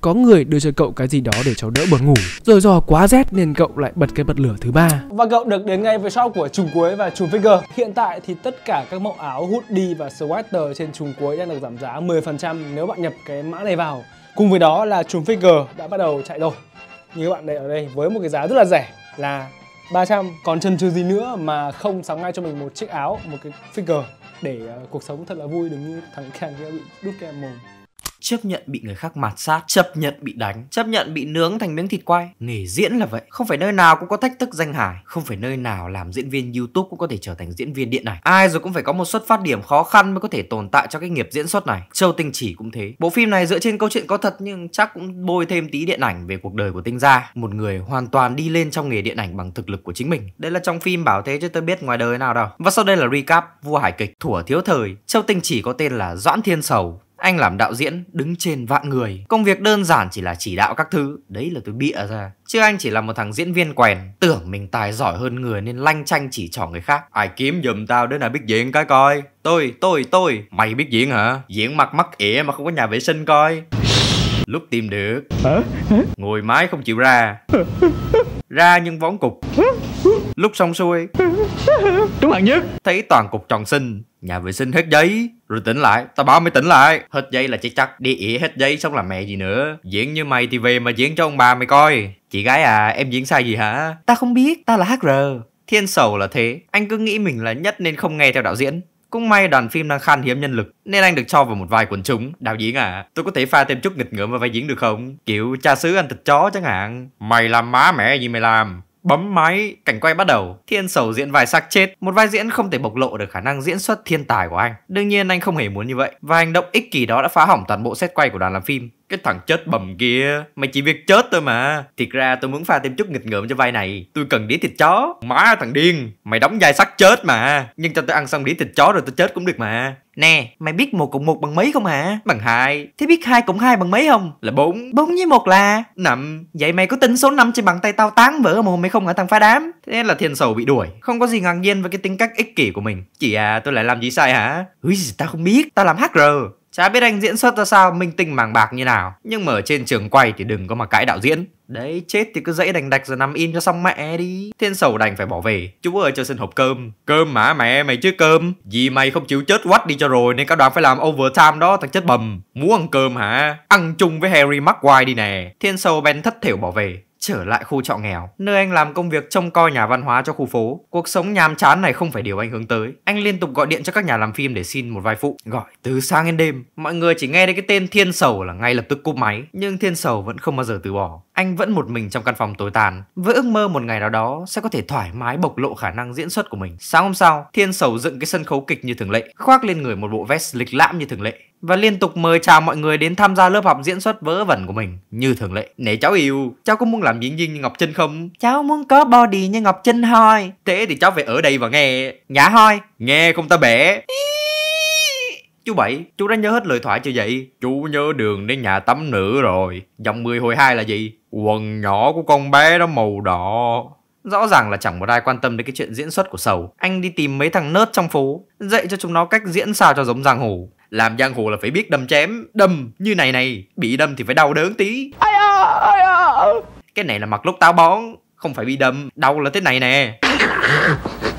có người đưa cho cậu cái gì đó để cháu đỡ buồn ngủ rồi do quá rét nên cậu lại bật cái bật lửa thứ ba và cậu được đến ngay với shop của trùng cuối và trùng figure hiện tại thì tất cả các mẫu áo hoodie và sweater trên trùng cuối đang được giảm giá 10% nếu bạn nhập cái mã này vào cùng với đó là trùng figure đã bắt đầu chạy rồi như các bạn đây ở đây với một cái giá rất là rẻ là 300 còn chân chưa gì nữa mà không sắm ngay cho mình một chiếc áo một cái figure để ờ, cuộc sống thật là vui đừng như thằng càng kia bị đút kem mồm chấp nhận bị người khác mạt sát, chấp nhận bị đánh, chấp nhận bị nướng thành miếng thịt quay. Nghề diễn là vậy, không phải nơi nào cũng có thách thức danh hài, không phải nơi nào làm diễn viên YouTube cũng có thể trở thành diễn viên điện ảnh. Ai rồi cũng phải có một xuất phát điểm khó khăn mới có thể tồn tại cho cái nghiệp diễn xuất này. Châu Tinh Chỉ cũng thế. Bộ phim này dựa trên câu chuyện có thật nhưng chắc cũng bôi thêm tí điện ảnh về cuộc đời của Tinh Gia, một người hoàn toàn đi lên trong nghề điện ảnh bằng thực lực của chính mình. Đây là trong phim bảo thế cho tôi biết ngoài đời nào đâu. Và sau đây là recap vua hải kịch Thủa thiếu thời, Châu Tinh Chỉ có tên là Doãn Thiên Sầu, anh làm đạo diễn đứng trên vạn người công việc đơn giản chỉ là chỉ đạo các thứ đấy là tôi bịa ra chứ anh chỉ là một thằng diễn viên quèn tưởng mình tài giỏi hơn người nên lanh chanh chỉ trỏ người khác ai kiếm giùm tao đến là biết diễn cái coi tôi tôi tôi mày biết diễn hả diễn mặt mắc ỉa mà không có nhà vệ sinh coi lúc tìm được ngồi mái không chịu ra ra nhưng vón cục lúc xong xuôi chúng bạn nhất thấy toàn cục tròn xinh Nhà vệ sinh hết giấy Rồi tỉnh lại Tao báo mày tỉnh lại Hết giấy là chắc chắc Đi ỉa hết giấy xong là mẹ gì nữa Diễn như mày thì về mà diễn cho ông bà mày coi Chị gái à em diễn sai gì hả Ta không biết Ta là HR Thiên sầu là thế Anh cứ nghĩ mình là nhất nên không nghe theo đạo diễn cũng may đoàn phim đang khan hiếm nhân lực nên anh được cho vào một vài quần chúng. Đạo diễn à, tôi có thể pha thêm chút nghịch ngợm vào vai diễn được không? Kiểu cha xứ anh thịt chó chẳng hạn. Mày làm má mẹ gì mày làm? Bấm máy, cảnh quay bắt đầu. Thiên Sầu diễn vài xác chết, một vai diễn không thể bộc lộ được khả năng diễn xuất thiên tài của anh. Đương nhiên anh không hề muốn như vậy, và hành động ích kỷ đó đã phá hỏng toàn bộ set quay của đoàn làm phim cái thằng chết bầm kia mày chỉ việc chết thôi mà thiệt ra tôi muốn pha thêm chút nghịch ngợm cho vai này tôi cần đĩa thịt chó má thằng điên mày đóng vai sắc chết mà nhưng cho tôi ăn xong đĩa thịt chó rồi tôi chết cũng được mà Nè, mày biết một cộng một bằng mấy không hả? Bằng hai Thế biết hai cộng hai bằng mấy không? Là bốn bốn với một là năm Vậy mày có tính số năm trên bàn tay tao tán vỡ mà mày không hả thằng phá đám? Thế là thiên sầu bị đuổi Không có gì ngạc nhiên với cái tính cách ích kỷ của mình Chị à, tôi lại làm gì sai hả? Úi, tao không biết, tao làm HR Chả biết anh diễn xuất ra sao minh tinh màng bạc như nào Nhưng mà ở trên trường quay thì đừng có mà cãi đạo diễn Đấy chết thì cứ dãy đành đạch rồi nằm in cho xong mẹ đi Thiên sầu đành phải bỏ về Chú ơi cho xin hộp cơm Cơm mà mẹ mày chứ cơm Vì mày không chịu chết quách đi cho rồi Nên các đoàn phải làm overtime đó thằng chết bầm Muốn ăn cơm hả Ăn chung với Harry Maguire đi nè Thiên sầu bèn thất thiểu bỏ về Trở lại khu trọ nghèo, nơi anh làm công việc trông coi nhà văn hóa cho khu phố, cuộc sống nhàm chán này không phải điều anh hướng tới. Anh liên tục gọi điện cho các nhà làm phim để xin một vai phụ, gọi từ sáng đến đêm. Mọi người chỉ nghe đến cái tên Thiên Sầu là ngay lập tức cúp máy, nhưng Thiên Sầu vẫn không bao giờ từ bỏ. Anh vẫn một mình trong căn phòng tối tàn, với ước mơ một ngày nào đó sẽ có thể thoải mái bộc lộ khả năng diễn xuất của mình. Sáng hôm sau, Thiên Sầu dựng cái sân khấu kịch như thường lệ, khoác lên người một bộ vest lịch lãm như thường lệ, và liên tục mời chào mọi người đến tham gia lớp học diễn xuất vớ vẩn của mình như thường lệ. Nè cháu yêu, cháu có muốn làm diễn viên như Ngọc Trinh không? Cháu muốn có body như Ngọc Trinh thôi. Thế thì cháu phải ở đây và nghe. Nhả hoi, nghe không ta bẻ. Chú Bảy, chú đã nhớ hết lời thoại chưa vậy? Chú nhớ đường đến nhà tắm nữ rồi. Dòng 10 hồi hai là gì? Quần nhỏ của con bé đó màu đỏ. Rõ ràng là chẳng một ai quan tâm đến cái chuyện diễn xuất của sầu Anh đi tìm mấy thằng nớt trong phố Dạy cho chúng nó cách diễn sao cho giống giang hồ làm giang hồ là phải biết đâm chém đâm như này này bị đâm thì phải đau đớn tí cái này là mặt lúc táo bón không phải bị đâm đau là thế này nè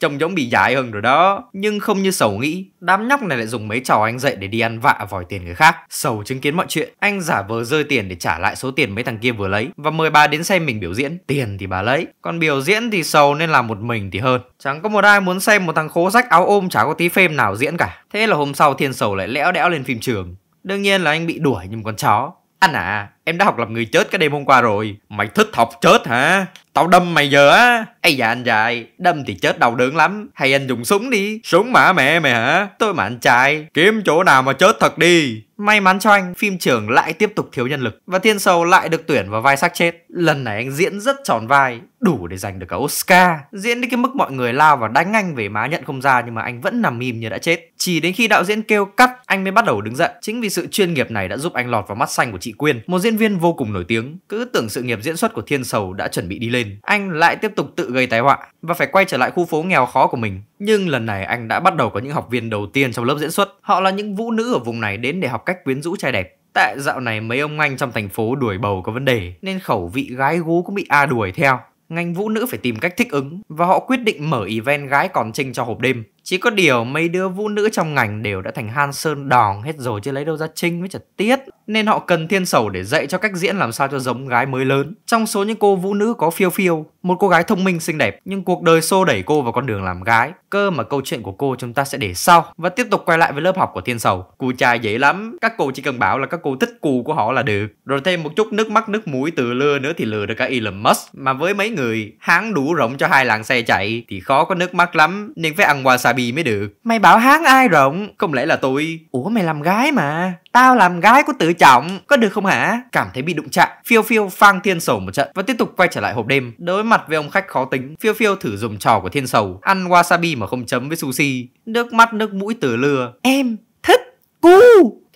trông giống bị dại hơn rồi đó nhưng không như sầu nghĩ đám nhóc này lại dùng mấy trò anh dậy để đi ăn vạ vòi tiền người khác sầu chứng kiến mọi chuyện anh giả vờ rơi tiền để trả lại số tiền mấy thằng kia vừa lấy và mời bà đến xem mình biểu diễn tiền thì bà lấy còn biểu diễn thì sầu nên làm một mình thì hơn chẳng có một ai muốn xem một thằng khố rách áo ôm chả có tí phim nào diễn cả thế là hôm sau thiên sầu lại lẽo đẽo lên phim trường đương nhiên là anh bị đuổi như một con chó anh à em đã học làm người chết cái đêm hôm qua rồi mày thích học chết hả tao đâm mày giờ á Ây dạ anh trai, đâm thì chết đau đớn lắm. Hay anh dùng súng đi. Súng mà mẹ mày hả? Tôi mà anh trai, kiếm chỗ nào mà chết thật đi. May mắn cho anh, phim trường lại tiếp tục thiếu nhân lực và Thiên Sầu lại được tuyển vào vai xác chết. Lần này anh diễn rất tròn vai, đủ để giành được cả Oscar. Diễn đến cái mức mọi người lao và đánh anh về má nhận không ra nhưng mà anh vẫn nằm im như đã chết. Chỉ đến khi đạo diễn kêu cắt, anh mới bắt đầu đứng dậy. Chính vì sự chuyên nghiệp này đã giúp anh lọt vào mắt xanh của chị Quyên, một diễn viên vô cùng nổi tiếng. Cứ tưởng sự nghiệp diễn xuất của Thiên Sầu đã chuẩn bị đi lên, anh lại tiếp tục tự gây tai họa và phải quay trở lại khu phố nghèo khó của mình. Nhưng lần này anh đã bắt đầu có những học viên đầu tiên trong lớp diễn xuất. Họ là những vũ nữ ở vùng này đến để học cách quyến rũ trai đẹp. Tại dạo này mấy ông anh trong thành phố đuổi bầu có vấn đề nên khẩu vị gái gú cũng bị A đuổi theo. Ngành vũ nữ phải tìm cách thích ứng và họ quyết định mở event gái còn trinh cho hộp đêm. Chỉ có điều mấy đứa vũ nữ trong ngành đều đã thành Han Sơn đòn hết rồi chứ lấy đâu ra trinh với chật tiết nên họ cần thiên sầu để dạy cho cách diễn làm sao cho giống gái mới lớn. Trong số những cô vũ nữ có phiêu phiêu, một cô gái thông minh xinh đẹp nhưng cuộc đời xô đẩy cô vào con đường làm gái. Cơ mà câu chuyện của cô chúng ta sẽ để sau và tiếp tục quay lại với lớp học của thiên sầu. Cù trai dễ lắm, các cô chỉ cần bảo là các cô thích cù của họ là được. Rồi thêm một chút nước mắt nước mũi từ lừa nữa thì lừa được cả Elon Musk. Mà với mấy người háng đủ rộng cho hai làng xe chạy thì khó có nước mắt lắm nên phải ăn wasabi mới được. Mày bảo háng ai rộng? Không lẽ là tôi? Ủa mày làm gái mà Tao làm gái của tự trọng, có được không hả? Cảm thấy bị đụng chạm, phiêu phiêu phang thiên sầu một trận và tiếp tục quay trở lại hộp đêm. Đối mặt với ông khách khó tính, phiêu phiêu thử dùng trò của thiên sầu, ăn wasabi mà không chấm với sushi. Nước mắt nước mũi từ lừa. Em thích cu.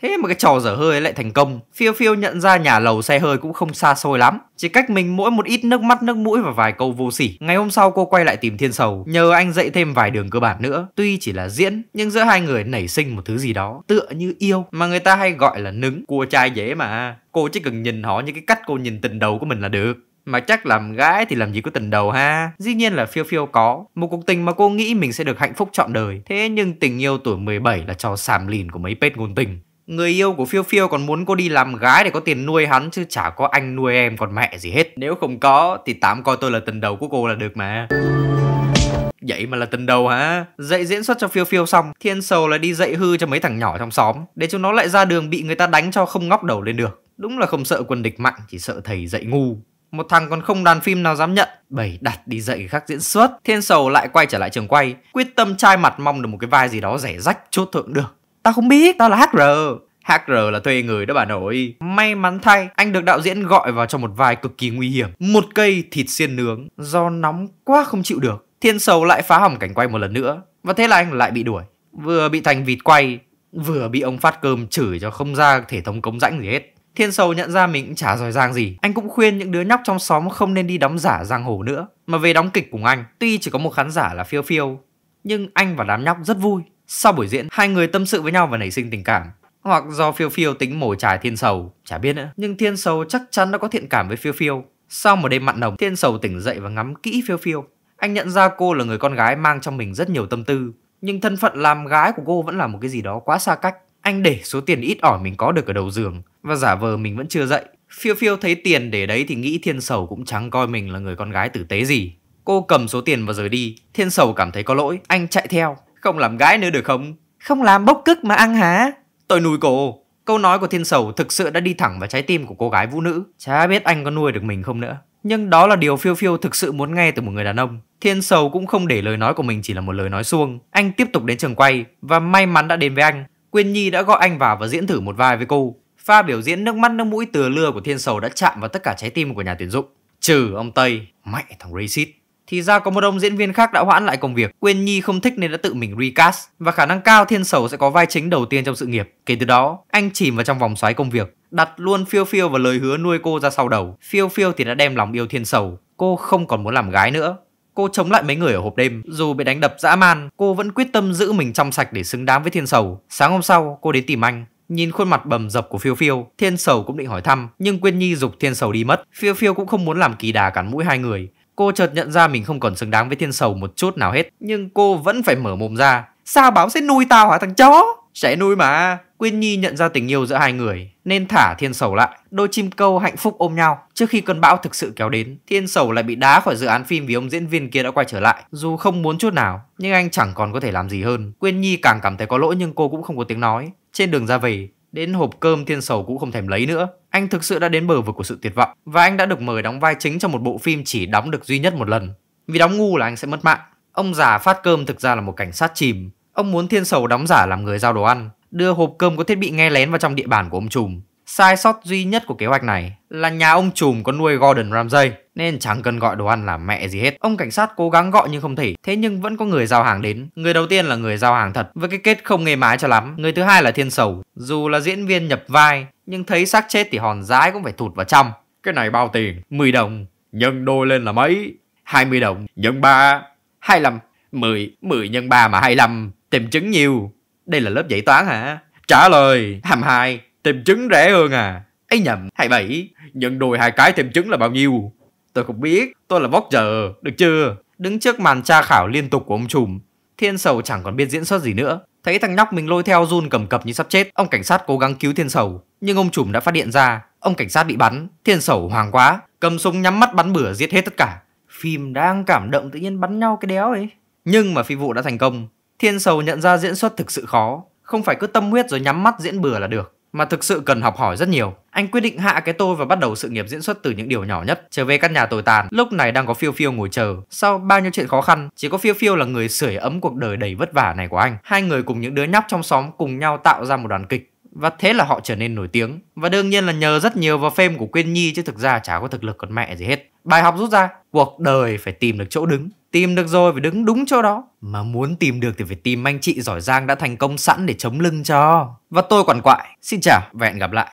Thế mà cái trò dở hơi lại thành công. Phiêu phiêu nhận ra nhà lầu xe hơi cũng không xa xôi lắm. Chỉ cách mình mỗi một ít nước mắt nước mũi và vài câu vô sỉ. Ngày hôm sau cô quay lại tìm Thiên Sầu, nhờ anh dạy thêm vài đường cơ bản nữa. Tuy chỉ là diễn, nhưng giữa hai người nảy sinh một thứ gì đó tựa như yêu mà người ta hay gọi là nứng. Cua trai dễ mà. Cô chỉ cần nhìn họ như cái cách cô nhìn tình đầu của mình là được mà chắc làm gái thì làm gì có tình đầu ha dĩ nhiên là phiêu phiêu có một cuộc tình mà cô nghĩ mình sẽ được hạnh phúc trọn đời thế nhưng tình yêu tuổi 17 là trò sàm lìn của mấy pet ngôn tình Người yêu của Phiêu Phiêu còn muốn cô đi làm gái để có tiền nuôi hắn chứ chả có anh nuôi em còn mẹ gì hết. Nếu không có thì tám coi tôi là tình đầu của cô là được mà. Vậy mà là tình đầu hả? Dạy diễn xuất cho phiêu phiêu xong, thiên sầu là đi dạy hư cho mấy thằng nhỏ trong xóm, để chúng nó lại ra đường bị người ta đánh cho không ngóc đầu lên được. Đúng là không sợ quân địch mạnh, chỉ sợ thầy dạy ngu. Một thằng còn không đàn phim nào dám nhận Bảy đặt đi dạy khác diễn xuất Thiên sầu lại quay trở lại trường quay Quyết tâm trai mặt mong được một cái vai gì đó rẻ rách chốt thượng được Tao không biết, tao là HR. HR là thuê người đó bà nội. May mắn thay, anh được đạo diễn gọi vào cho một vai cực kỳ nguy hiểm. Một cây thịt xiên nướng, do nóng quá không chịu được. Thiên sầu lại phá hỏng cảnh quay một lần nữa. Và thế là anh lại bị đuổi. Vừa bị thành vịt quay, vừa bị ông phát cơm chửi cho không ra thể thống cống rãnh gì hết. Thiên sầu nhận ra mình cũng chả giỏi giang gì. Anh cũng khuyên những đứa nhóc trong xóm không nên đi đóng giả giang hồ nữa. Mà về đóng kịch cùng anh, tuy chỉ có một khán giả là phiêu phiêu, nhưng anh và đám nhóc rất vui. Sau buổi diễn, hai người tâm sự với nhau và nảy sinh tình cảm. Hoặc do Phiêu Phiêu tính mổ trải Thiên Sầu, chả biết nữa. Nhưng Thiên Sầu chắc chắn đã có thiện cảm với Phiêu Phiêu. Sau một đêm mặn nồng, Thiên Sầu tỉnh dậy và ngắm kỹ Phiêu Phiêu. Anh nhận ra cô là người con gái mang trong mình rất nhiều tâm tư. Nhưng thân phận làm gái của cô vẫn là một cái gì đó quá xa cách. Anh để số tiền ít ỏi mình có được ở đầu giường và giả vờ mình vẫn chưa dậy. Phiêu phiêu thấy tiền để đấy thì nghĩ thiên sầu cũng chẳng coi mình là người con gái tử tế gì. Cô cầm số tiền và rời đi, thiên sầu cảm thấy có lỗi, anh chạy theo. Không làm gái nữa được không? Không làm bốc cức mà ăn hả? Tôi nuôi cô. Câu nói của thiên sầu thực sự đã đi thẳng vào trái tim của cô gái vũ nữ. Chả biết anh có nuôi được mình không nữa. Nhưng đó là điều phiêu phiêu thực sự muốn nghe từ một người đàn ông. Thiên sầu cũng không để lời nói của mình chỉ là một lời nói suông. Anh tiếp tục đến trường quay và may mắn đã đến với anh. Quyên Nhi đã gọi anh vào và diễn thử một vai với cô. Pha biểu diễn nước mắt nước mũi từ lưa của thiên sầu đã chạm vào tất cả trái tim của nhà tuyển dụng. Trừ ông Tây, mẹ thằng racist thì ra có một ông diễn viên khác đã hoãn lại công việc, Quyên Nhi không thích nên đã tự mình recast và khả năng cao Thiên Sầu sẽ có vai chính đầu tiên trong sự nghiệp. Kể từ đó, anh chìm vào trong vòng xoáy công việc, đặt luôn Phiêu Phiêu và lời hứa nuôi cô ra sau đầu. Phiêu Phiêu thì đã đem lòng yêu Thiên Sầu, cô không còn muốn làm gái nữa. Cô chống lại mấy người ở hộp đêm, dù bị đánh đập dã man, cô vẫn quyết tâm giữ mình trong sạch để xứng đáng với Thiên Sầu. Sáng hôm sau, cô đến tìm anh, Nhìn khuôn mặt bầm dập của Phiêu Phiêu, Thiên Sầu cũng định hỏi thăm, nhưng Quyên Nhi dục Thiên Sầu đi mất. Phiêu Phiêu cũng không muốn làm kỳ đà cắn mũi hai người, Cô chợt nhận ra mình không còn xứng đáng với thiên sầu một chút nào hết, nhưng cô vẫn phải mở mồm ra. Sao báo sẽ nuôi tao hả thằng chó? Sẽ nuôi mà. Quyên Nhi nhận ra tình yêu giữa hai người nên thả thiên sầu lại. Đôi chim câu hạnh phúc ôm nhau. Trước khi cơn bão thực sự kéo đến, thiên sầu lại bị đá khỏi dự án phim vì ông diễn viên kia đã quay trở lại. Dù không muốn chút nào, nhưng anh chẳng còn có thể làm gì hơn. Quyên Nhi càng cảm thấy có lỗi nhưng cô cũng không có tiếng nói. Trên đường ra về, Đến hộp cơm thiên sầu cũng không thèm lấy nữa. Anh thực sự đã đến bờ vực của sự tuyệt vọng và anh đã được mời đóng vai chính trong một bộ phim chỉ đóng được duy nhất một lần. Vì đóng ngu là anh sẽ mất mạng. Ông già phát cơm thực ra là một cảnh sát chìm. Ông muốn thiên sầu đóng giả làm người giao đồ ăn, đưa hộp cơm có thiết bị nghe lén vào trong địa bàn của ông trùm Sai sót duy nhất của kế hoạch này là nhà ông trùm có nuôi Gordon Ramsay nên chẳng cần gọi đồ ăn là mẹ gì hết. Ông cảnh sát cố gắng gọi nhưng không thể, thế nhưng vẫn có người giao hàng đến. Người đầu tiên là người giao hàng thật với cái kết không nghề mái cho lắm. Người thứ hai là Thiên Sầu, dù là diễn viên nhập vai nhưng thấy xác chết thì hòn dãi cũng phải thụt vào trong. Cái này bao tiền? 10 đồng, nhân đôi lên là mấy? 20 đồng, nhân 3, 25, 10, 10 nhân 3 mà 25, tìm chứng nhiều. Đây là lớp dạy toán hả? Trả lời, hàm 2, Thêm trứng rẻ hơn à? ấy nhầm, 27. Nhận đùi hai cái thêm trứng là bao nhiêu? Tôi không biết, tôi là vlogger, được chưa? Đứng trước màn tra khảo liên tục của ông trùm, Thiên Sầu chẳng còn biết diễn xuất gì nữa. Thấy thằng nhóc mình lôi theo run cầm cập như sắp chết, ông cảnh sát cố gắng cứu Thiên Sầu. Nhưng ông trùm đã phát hiện ra, ông cảnh sát bị bắn. Thiên Sầu hoàng quá, cầm súng nhắm mắt bắn bừa giết hết tất cả. Phim đang cảm động tự nhiên bắn nhau cái đéo ấy. Nhưng mà phi vụ đã thành công. Thiên Sầu nhận ra diễn xuất thực sự khó, không phải cứ tâm huyết rồi nhắm mắt diễn bừa là được mà thực sự cần học hỏi rất nhiều. Anh quyết định hạ cái tôi và bắt đầu sự nghiệp diễn xuất từ những điều nhỏ nhất. Trở về căn nhà tồi tàn, lúc này đang có Phiêu Phiêu ngồi chờ. Sau bao nhiêu chuyện khó khăn, chỉ có Phiêu Phiêu là người sưởi ấm cuộc đời đầy vất vả này của anh. Hai người cùng những đứa nhóc trong xóm cùng nhau tạo ra một đoàn kịch và thế là họ trở nên nổi tiếng và đương nhiên là nhờ rất nhiều vào phim của Quyên Nhi chứ thực ra chả có thực lực con mẹ gì hết. Bài học rút ra, cuộc đời phải tìm được chỗ đứng. Tìm được rồi phải đứng đúng chỗ đó Mà muốn tìm được thì phải tìm anh chị giỏi giang đã thành công sẵn để chống lưng cho Và tôi quản quại Xin chào và hẹn gặp lại